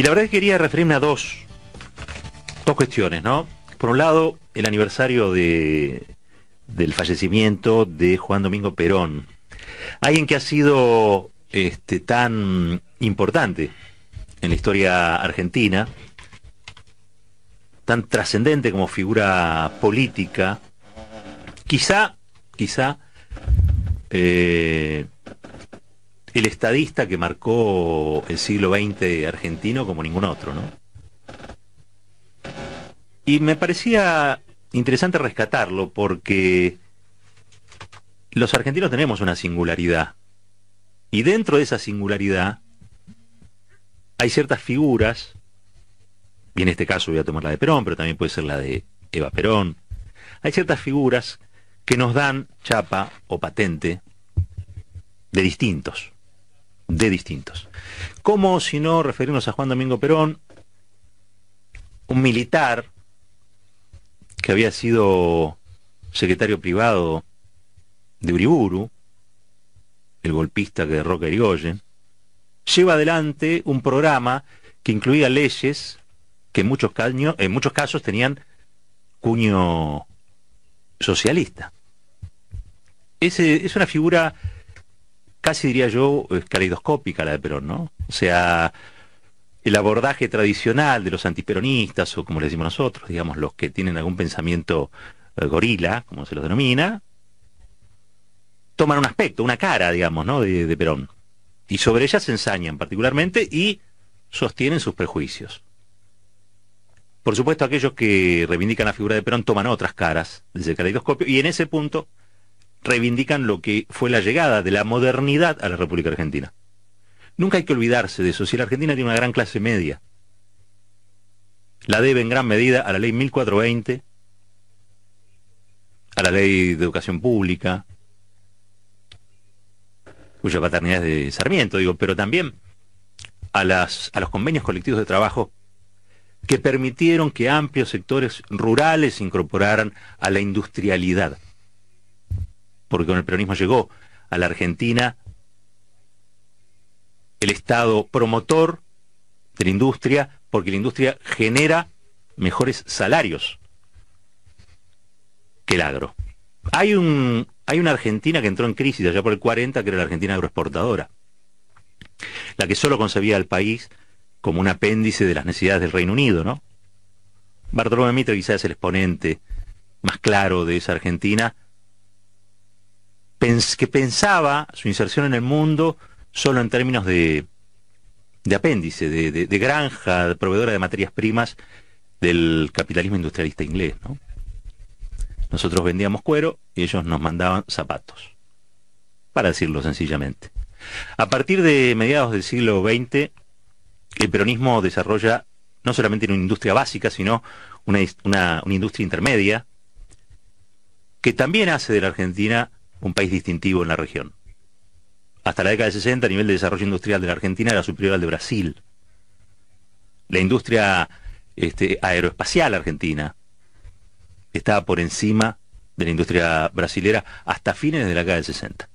Y la verdad es que quería referirme a dos, dos cuestiones, ¿no? Por un lado, el aniversario del fallecimiento de Juan Domingo Perón, alguien que ha sido este, tan importante en la historia argentina, tan trascendente como figura política, quizá, quizá, eh, el estadista que marcó el siglo XX argentino como ningún otro, ¿no? Y me parecía interesante rescatarlo porque los argentinos tenemos una singularidad. Y dentro de esa singularidad hay ciertas figuras, y en este caso voy a tomar la de Perón, pero también puede ser la de Eva Perón, hay ciertas figuras que nos dan chapa o patente de distintos de distintos. Como si no referirnos a Juan Domingo Perón, un militar que había sido secretario privado de Uriburu, el golpista que derroca Irigoyen, lleva adelante un programa que incluía leyes que en muchos, en muchos casos tenían cuño socialista. Ese, es una figura casi diría yo, eh, caleidoscópica la de Perón, ¿no? O sea, el abordaje tradicional de los antiperonistas, o como le decimos nosotros, digamos, los que tienen algún pensamiento eh, gorila, como se los denomina, toman un aspecto, una cara, digamos, ¿no? De, Perón. Y sobre ella se ensañan particularmente y sostienen sus prejuicios. Por supuesto, aquellos que reivindican la figura de Perón toman otras caras desde el caleidoscopio, y en ese punto reivindican lo que fue la llegada de la modernidad a la República Argentina. Nunca hay que olvidarse de eso. Si la Argentina tiene una gran clase media, la debe en gran medida a la ley 1420, a la ley de educación pública, cuya paternidad es de Sarmiento, digo, pero también a, a los convenios colectivos de trabajo que permitieron que amplios sectores rurales se incorporaran a la industrialidad porque con el peronismo llegó a la Argentina el Estado promotor de la industria, porque la industria genera mejores salarios que el agro. Hay, una Argentina que entró en crisis allá por el 40, que era la Argentina agroexportadora, la que solo concebía al país como un apéndice de las necesidades del Reino Unido, ¿no? Bartolomé Mitre quizás es el exponente más claro de esa Argentina, que pensaba su inserción en el mundo solo en términos de, de apéndice, de, granja, de proveedora de materias primas del capitalismo industrialista inglés. Nosotros vendíamos cuero y ellos nos mandaban zapatos, para decirlo sencillamente. A partir de mediados del siglo XX, el peronismo desarrolla no solamente una industria básica, sino una industria intermedia, que también hace de la Argentina un país distintivo en la región. Hasta la década de 60 el nivel de desarrollo industrial de la Argentina era superior al de Brasil. La industria este, aeroespacial argentina estaba por encima de la industria brasilera hasta fines de la década de 60.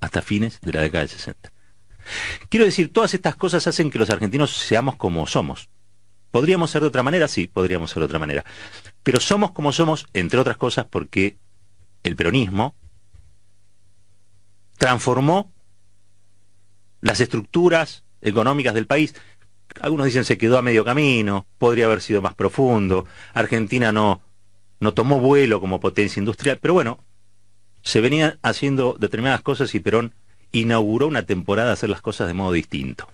Hasta fines de la década de 60. Quiero decir, todas estas cosas hacen que los argentinos seamos como somos. ¿Podríamos ser de otra manera? Sí, podríamos ser de otra manera. Pero somos como somos, entre otras cosas, porque el peronismo, transformó las estructuras económicas del país. Algunos dicen se quedó a medio camino, podría haber sido más profundo, Argentina no, no tomó vuelo como potencia industrial, pero bueno, se venían haciendo determinadas cosas y Perón inauguró una temporada de hacer las cosas de modo distinto.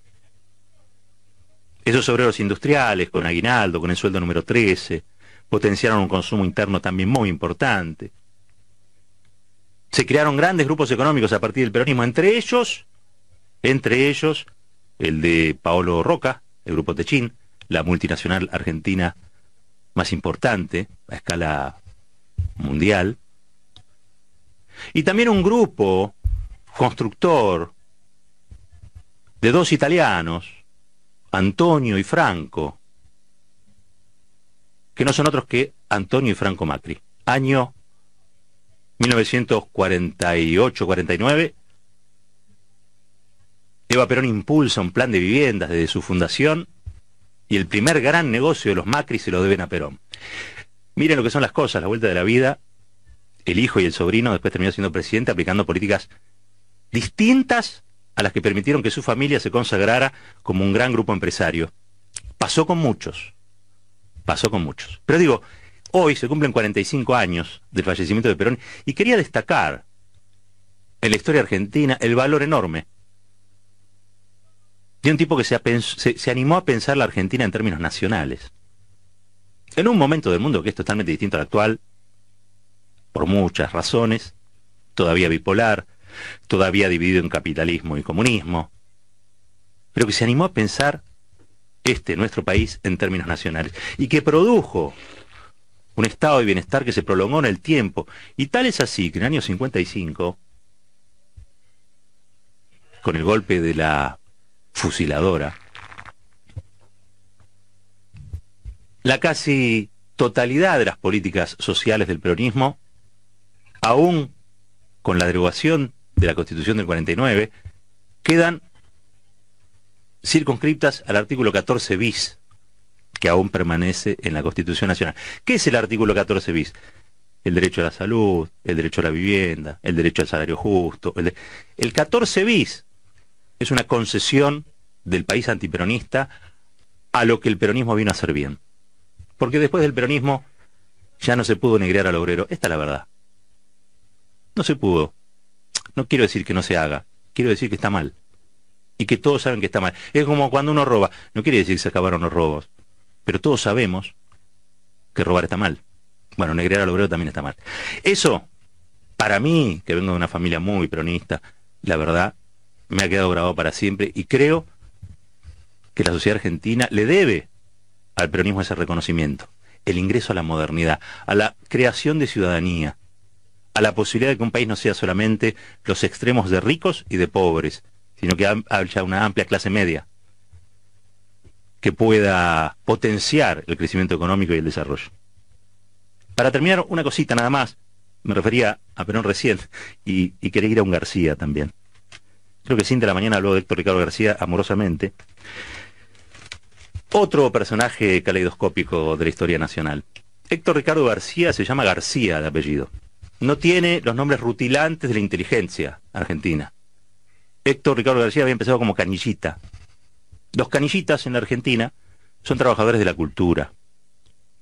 Esos obreros industriales, con aguinaldo, con el sueldo número 13, potenciaron un consumo interno también muy importante se crearon grandes grupos económicos a partir del peronismo, entre ellos, entre ellos, el de Paolo Roca, el grupo Techín, la multinacional argentina más importante a escala mundial, y también un grupo constructor de dos italianos, Antonio y Franco, que no son otros que Antonio y Franco Macri, año 1948-49, Eva Perón impulsa un plan de viviendas desde su fundación y el primer gran negocio de los Macri se lo deben a Perón. Miren lo que son las cosas, la vuelta de la vida. El hijo y el sobrino después terminó siendo presidente aplicando políticas distintas a las que permitieron que su familia se consagrara como un gran grupo empresario. Pasó con muchos. Pasó con muchos. Pero digo, Hoy se cumplen 45 años del fallecimiento de Perón y quería destacar en la historia argentina el valor enorme de un tipo que se, animó a pensar la Argentina en términos nacionales. En un momento del mundo que es totalmente distinto al actual, por muchas razones, todavía bipolar, todavía dividido en capitalismo y comunismo, pero que se animó a pensar este, nuestro país, en términos nacionales, y que produjo un estado de bienestar que se prolongó en el tiempo. Y tal es así que en el año 55, con el golpe de la fusiladora, la casi totalidad de las políticas sociales del peronismo, aún con la derogación de la Constitución del 49, quedan circunscriptas al artículo 14 bis que aún permanece en la Constitución Nacional. ¿Qué es el artículo 14 bis? El derecho a la salud, el derecho a la vivienda, el derecho al salario justo. El, 14 bis es una concesión del país antiperonista a lo que el peronismo vino a hacer bien. Porque después del peronismo ya no se pudo negrear al obrero. Esta es la verdad. No se pudo. No quiero decir que no se haga. Quiero decir que está mal. Y que todos saben que está mal. Es como cuando uno roba. No quiere decir que se acabaron los robos pero todos sabemos que robar está mal. Bueno, negrear al obrero también está mal. Eso, para mí, que vengo de una familia muy peronista, la verdad, me ha quedado grabado para siempre y creo que la sociedad argentina le debe al peronismo ese reconocimiento, el ingreso a la modernidad, a la creación de ciudadanía, a la posibilidad de que un país no sea solamente los extremos de ricos y de pobres, sino que haya una amplia clase media que pueda potenciar el crecimiento económico y el desarrollo. Para terminar, una cosita nada más. Me refería a Perón recién y, quería ir a un García también. Creo que sin de la mañana habló de Héctor Ricardo García amorosamente. Otro personaje caleidoscópico de la historia nacional. Héctor Ricardo García se llama García de apellido. No tiene los nombres rutilantes de la inteligencia argentina. Héctor Ricardo García había empezado como Canillita, los canillitas en la Argentina son trabajadores de la cultura.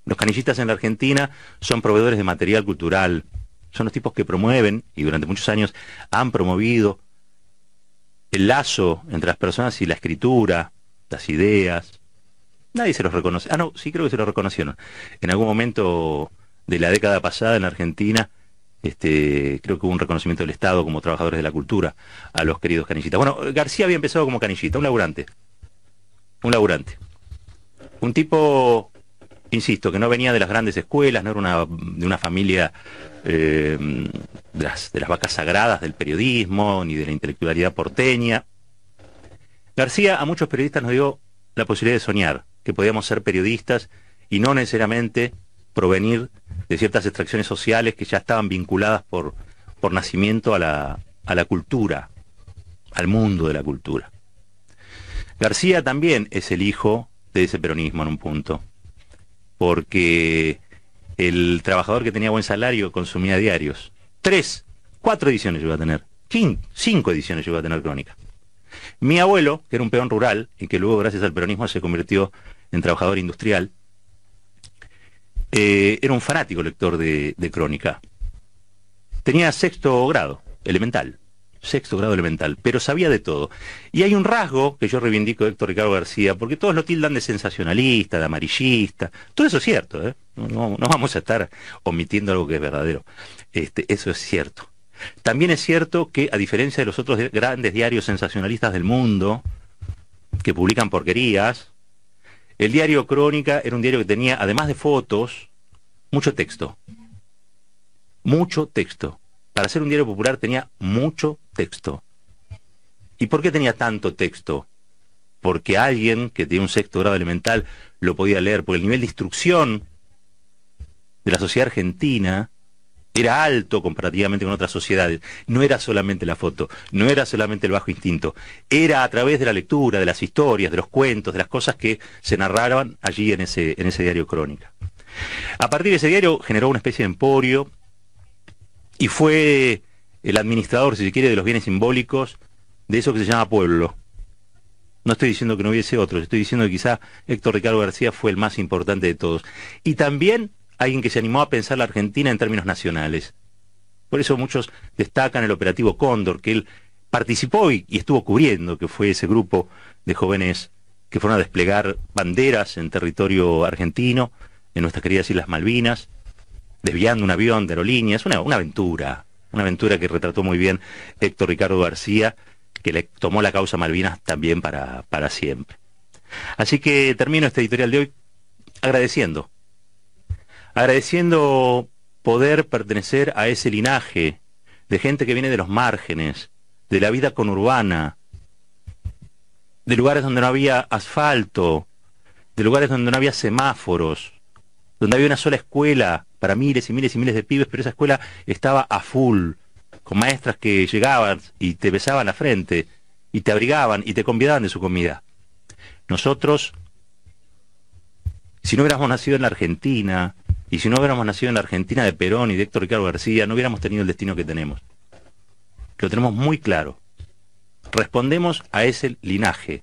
Los canillitas en la Argentina son proveedores de material cultural. Son los tipos que promueven, y durante muchos años han promovido, el lazo entre las personas y la escritura, las ideas. Nadie se los reconoce. Ah, no, sí creo que se los reconocieron. En algún momento de la década pasada en Argentina, este, creo que hubo un reconocimiento del Estado como trabajadores de la cultura a los queridos canillitas. Bueno, García había empezado como canillita, un laburante un laburante. Un tipo, insisto, que no venía de las grandes escuelas, no era de una familia eh, de, las, de las vacas sagradas del periodismo, ni de la intelectualidad porteña. García a muchos periodistas nos dio la posibilidad de soñar, que podíamos ser periodistas y no necesariamente provenir de ciertas extracciones sociales que ya estaban vinculadas por, por nacimiento a la cultura, al mundo de la cultura. García también es el hijo de ese peronismo en un punto, porque el trabajador que tenía buen salario consumía diarios. Tres, cuatro ediciones iba a tener, cinco ediciones iba a tener Crónica. Mi abuelo, que era un peón rural y que luego gracias al peronismo se convirtió en trabajador industrial, eh, era un fanático lector de Crónica. Tenía sexto grado, elemental sexto grado elemental, pero sabía de todo. Y hay un rasgo que yo reivindico de Héctor Ricardo García, porque todos lo tildan de sensacionalista, de amarillista, todo eso es cierto, ¿eh? no, vamos a estar omitiendo algo que es verdadero, este, eso es cierto. También es cierto que, a diferencia de los otros grandes diarios sensacionalistas del mundo, que publican porquerías, el diario Crónica era un diario que tenía, además de fotos, mucho texto. Mucho texto. Para ser un diario popular tenía mucho texto. ¿Y por qué tenía tanto texto? Porque alguien que tiene un sexto grado elemental lo podía leer, porque el nivel de instrucción de la sociedad argentina era alto comparativamente con otras sociedades. No era solamente la foto, no era solamente el bajo instinto, era a través de la lectura, de las historias, de los cuentos, de las cosas que se narraban allí en ese, en ese diario crónica. A partir de ese diario generó una especie de emporio y fue el administrador, si se quiere, de los bienes simbólicos de eso que se llama pueblo. No estoy diciendo que no hubiese otros, estoy diciendo que quizá Héctor Ricardo García fue el más importante de todos. Y también alguien que se animó a pensar la Argentina en términos nacionales. Por eso muchos destacan el operativo Cóndor, que él participó y, estuvo cubriendo, que fue ese grupo de jóvenes que fueron a desplegar banderas en territorio argentino, en nuestras queridas Islas Malvinas, desviando un avión de aerolíneas, una aventura una aventura que retrató muy bien Héctor Ricardo García, que le tomó la causa Malvinas también para, para siempre. Así que termino este editorial de hoy agradeciendo, agradeciendo poder pertenecer a ese linaje de gente que viene de los márgenes, de la vida conurbana, de lugares donde no había asfalto, de lugares donde no había semáforos, donde había una sola escuela para miles y miles y miles de pibes, pero esa escuela estaba a full, con maestras que llegaban y te besaban la frente, y te abrigaban y te convidaban de su comida. Nosotros, si no hubiéramos nacido en la Argentina, y si no hubiéramos nacido en la Argentina de Perón y de Héctor Ricardo García, no hubiéramos tenido el destino que tenemos. Lo tenemos muy claro. Respondemos a ese linaje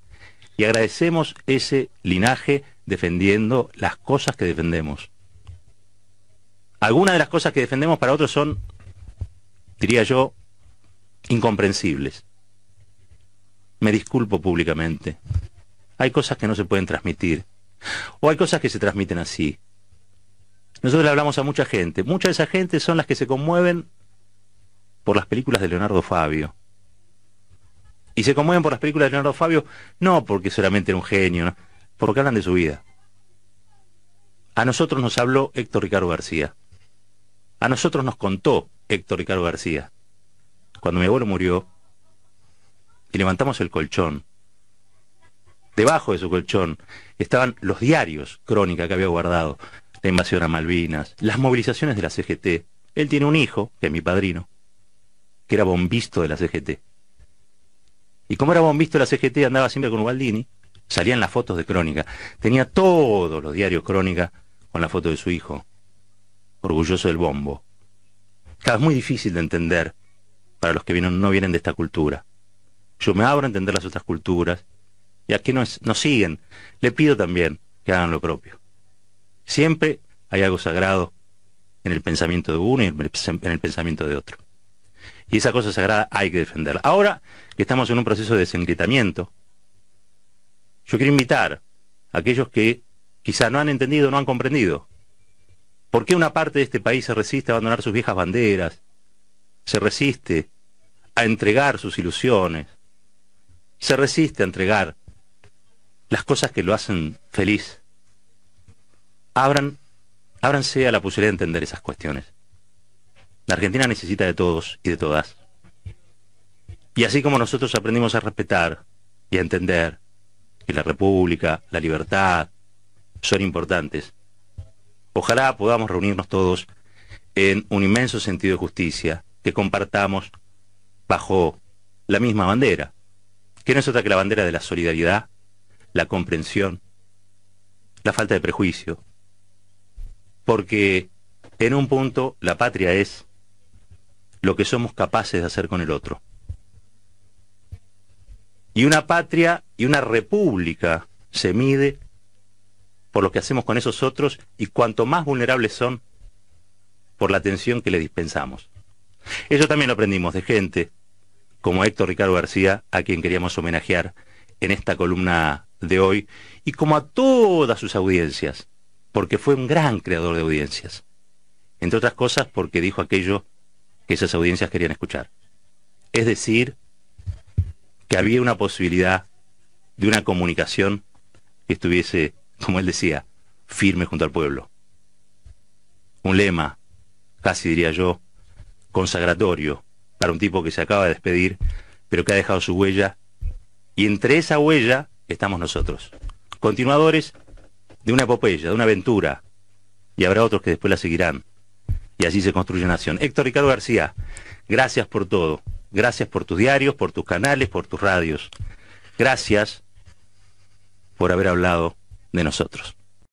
y agradecemos ese linaje defendiendo las cosas que defendemos. Algunas de las cosas que defendemos para otros son, diría yo, incomprensibles. Me disculpo públicamente. Hay cosas que no se pueden transmitir. O hay cosas que se transmiten así. Nosotros le hablamos a mucha gente. Mucha de esa gente son las que se conmueven por las películas de Leonardo Fabio. Y se conmueven por las películas de Leonardo Fabio no porque solamente era un genio, ¿no? porque hablan de su vida. A nosotros nos habló Héctor Ricardo García. A nosotros nos contó Héctor Ricardo García. Cuando mi abuelo murió, y levantamos el colchón, debajo de su colchón estaban los diarios crónica que había guardado, la invasión a Malvinas, las movilizaciones de la CGT. Él tiene un hijo, que es mi padrino, que era bombisto de la CGT. Y como era bombisto de la CGT, andaba siempre con Ubaldini, Salían las fotos de Crónica. Tenía todos los diarios Crónica con la foto de su hijo, orgulloso del bombo. es muy difícil de entender para los que no vienen de esta cultura. Yo me abro a entender las otras culturas y aquí nos, nos siguen. Le pido también que hagan lo propio. Siempre hay algo sagrado en el pensamiento de uno y en el pensamiento de otro. Y esa cosa sagrada hay que defenderla. Ahora que estamos en un proceso de desencritamiento, yo quiero invitar a aquellos que quizá no han entendido, no han comprendido. ¿Por qué una parte de este país se resiste a abandonar sus viejas banderas? Se resiste a entregar sus ilusiones. Se resiste a entregar las cosas que lo hacen feliz. Abran, ábranse a la posibilidad de entender esas cuestiones. La Argentina necesita de todos y de todas. Y así como nosotros aprendimos a respetar y a entender que la república, la libertad, son importantes. Ojalá podamos reunirnos todos en un inmenso sentido de justicia que compartamos bajo la misma bandera, que no es otra que la bandera de la solidaridad, la comprensión, la falta de prejuicio. Porque en un punto la patria es lo que somos capaces de hacer con el otro. Y una patria y una república se mide por lo que hacemos con esos otros y cuanto más vulnerables son, por la atención que le dispensamos. Eso también lo aprendimos de gente como Héctor Ricardo García, a quien queríamos homenajear en esta columna de hoy, y como a todas sus audiencias, porque fue un gran creador de audiencias. Entre otras cosas porque dijo aquello que esas audiencias querían escuchar. Es decir, que había una posibilidad de una comunicación que estuviese, como él decía, firme junto al pueblo. Un lema, casi diría yo, consagratorio para un tipo que se acaba de despedir, pero que ha dejado su huella, y entre esa huella estamos nosotros, continuadores de una epopeya, de una aventura, y habrá otros que después la seguirán, y así se construye nación. Héctor Ricardo García, gracias por todo. Gracias por tus diarios, por tus canales, por tus radios. Gracias por haber hablado de nosotros.